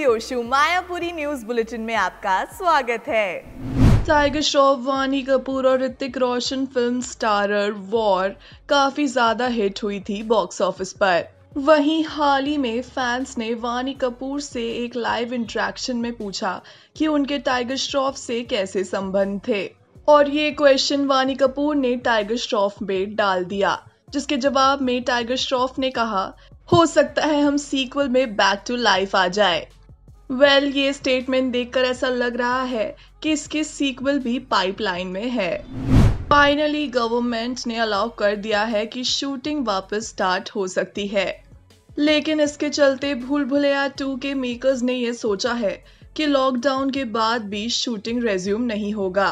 योशु Mayapuri news bulletin में आपका स्वागत है टाइगर श्रॉफ वानी कपूर और Hrithik Roshan film starrer War काफी ज्यादा हिट हुई थी बॉक्स ऑफिस पर वहीं हाल ही में फैंस ने वानी कपूर से एक लाइव इंटरेक्शन में पूछा कि उनके टाइगर श्रॉफ से कैसे संबंध थे और ये क्वेश्चन वानी कपूर ने टाइगर श्रॉफ में डाल दिया जिसके जवाब में टाइगर श्रॉफ ने कहा हो सकता है हम सीक्वल में बैक टू लाइफ आ जाए वेल well, ये स्टेटमेंट देखकर ऐसा लग रहा है कि इसके सीक्वल भी पाइपलाइन में है फाइनली गवर्नमेंट ने अलाउ कर दिया है कि शूटिंग वापस स्टार्ट हो सकती है लेकिन इसके चलते भूल भुलैया टू के मेकर्स ने यह सोचा है कि लॉकडाउन के बाद भी शूटिंग रेज्यूम नहीं होगा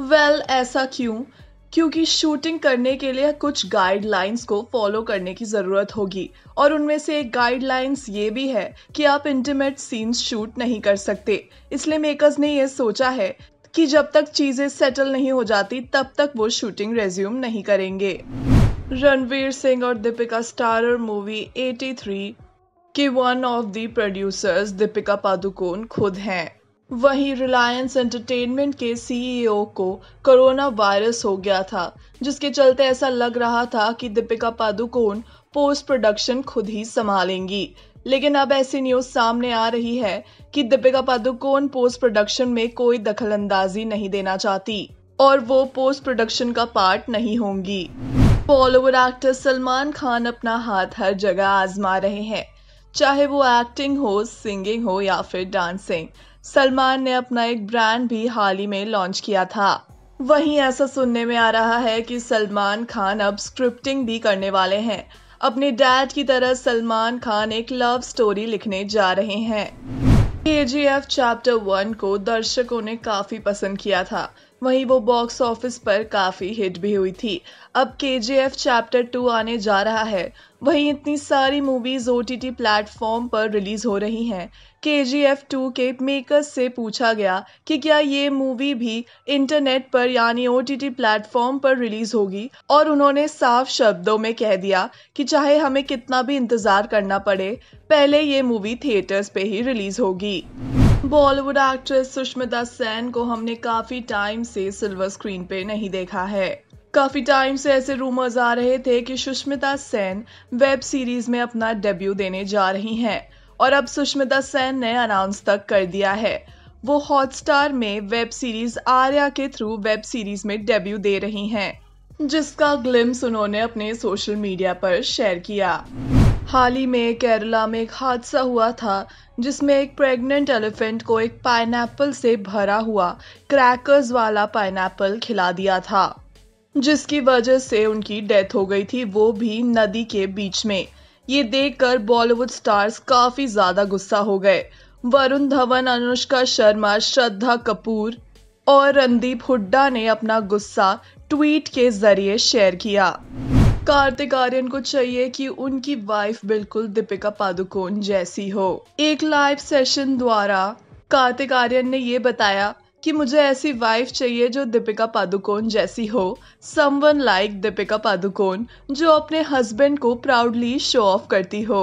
वेल well, ऐसा क्यों क्योंकि शूटिंग करने के लिए कुछ गाइडलाइंस को फॉलो करने की ज़रूरत होगी और उनमें से एक गाइडलाइंस ये भी है कि आप इंटीमेट सीन्स शूट नहीं कर सकते इसलिए मेकर्स ने यह सोचा है कि जब तक चीज़ें सेटल नहीं हो जाती तब तक वो शूटिंग रेज्यूम नहीं करेंगे रणवीर सिंह और दीपिका स्टारर मूवी 83 के one of the producers Deepika Padukone खुद हैं वहीं रिलायंस एंटरटेनमेंट के सीईओ e को कोरोना वायरस हो गया था जिसके चलते ऐसा लग रहा था कि दीपिका पादुकोण पोस्ट प्रोडक्शन खुद ही संभालेंगी लेकिन अब ऐसी न्यूज सामने आ रही है कि दीपिका पादुकोण पोस्ट प्रोडक्शन में कोई दखलंदाजी नहीं देना चाहती और वो पोस्ट प्रोडक्शन का पार्ट नहीं होंगी बॉलीवुड एक्टर सलमान खान अपना हाथ हर जगह आजमा रहे हैं चाहे वो एक्टिंग हो सिंगिंग हो या फिर डांसिंग सलमान ने अपना एक ब्रांड भी हाल ही में लॉन्च किया था वहीं ऐसा सुनने में आ रहा है कि सलमान खान अब स्क्रिप्टिंग भी करने वाले हैं अपने डैड की तरह सलमान खान एक लव स्टोरी लिखने जा रहे हैं K G F chapter one को दर्शकों ने काफी पसंद किया था वहीं वो बॉक्स ऑफिस पर काफ़ी हिट भी हुई थी अब के एफ चैप्टर टू आने जा रहा है वहीं इतनी सारी movies O T T platform पर रिलीज़ हो रही हैं के जी एफ टू के मेकर्स से पूछा गया कि क्या ये मूवी भी इंटरनेट पर यानी ओ टी प्लेटफॉर्म पर रिलीज़ होगी और उन्होंने साफ शब्दों में कह दिया कि चाहे हमें कितना भी इंतज़ार करना पड़े पहले ये मूवी थिएटर्स पे ही रिलीज़ होगी बॉलीवुड एक्ट्रेस सुष्मिता सेन को हमने काफी टाइम से सिल्वर स्क्रीन पे नहीं देखा है काफी टाइम से ऐसे रूमर्स आ रहे थे कि सुष्मिता सेन वेब सीरीज में अपना डेब्यू देने जा रही हैं और अब सुष्मिता सेन ने अनाउंस तक कर दिया है वो हॉटस्टार में वेब सीरीज आर्या के थ्रू वेब सीरीज में डेब्यू दे रही हैं जिसका ग्लिम्स उन्होंने अपने सोशल मीडिया पर शेयर किया हाल ही में केरला में एक हादसा हुआ था जिसमें एक प्रेग्नेंट एलिफेंट को एक पाइन से भरा हुआ क्रैकर्स वाला पाइनएप्पल खिला दिया था जिसकी वजह से उनकी डेथ हो गई थी वो भी नदी के बीच में ये देखकर बॉलीवुड स्टार्स काफी ज्यादा गुस्सा हो गए वरुण धवन अनुष्का शर्मा श्रद्धा कपूर और रणदीप हुड्डा ने अपना गुस्सा ट्वीट के जरिए शेयर किया कार्तिक आर्यन को चाहिए कि उनकी वाइफ बिल्कुल दीपिका पादुकोण जैसी हो एक लाइव सेशन द्वारा कार्तिक आर्यन ने ये बताया कि मुझे ऐसी वाइफ चाहिए जो दीपिका पादुकोण जैसी हो समवन लाइक दीपिका पादुकोण जो अपने हस्बैंड को प्राउडली शो ऑफ करती हो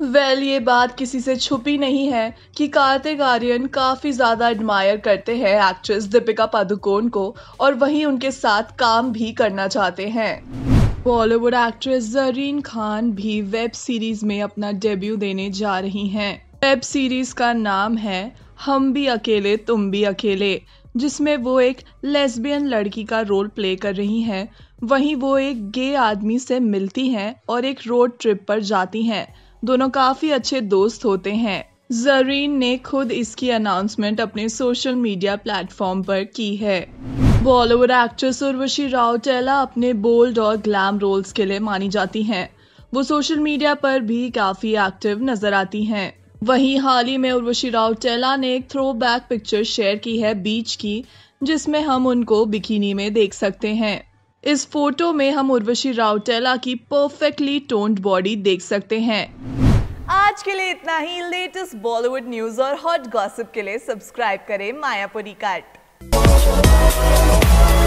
वेल well, ये बात किसी से छुपी नहीं है कि कार्तिक आर्यन काफ़ी ज़्यादा एडमायर करते हैं एक्ट्रेस दीपिका पादुकोण को और वहीं उनके साथ काम भी करना चाहते हैं बॉलीवुड एक्ट्रेस जरीन खान भी वेब सीरीज में अपना डेब्यू देने जा रही हैं वेब सीरीज का नाम है हम भी अकेले तुम भी अकेले जिसमें वो एक लेस्बियन लड़की का रोल प्ले कर रही हैं वहीं वो एक गे आदमी से मिलती हैं और एक रोड ट्रिप पर जाती हैं दोनों काफ़ी अच्छे दोस्त होते हैं जरीन ने खुद इसकी अनाउंसमेंट अपने सोशल मीडिया प्लेटफॉर्म पर की है बॉलीवुड एक्ट्रेस उर्वशी राउटेला अपने बोल्ड और ग्लैम रोल्स के लिए मानी जाती हैं वो सोशल मीडिया पर भी काफी एक्टिव नजर आती हैं वहीं हाल ही में उर्वशी राउटेला ने एक थ्रो बैक पिक्चर शेयर की है बीच की जिसमें हम उनको बिकिनी में देख सकते हैं इस फोटो में हम उर्वशी राउटेला की परफेक्टली टोन्ड बॉडी देख सकते हैं आज के लिए इतना ही लेटेस्ट बॉलीवुड न्यूज और हॉट गॉसिप के लिए सब्सक्राइब करें मायापुरी काट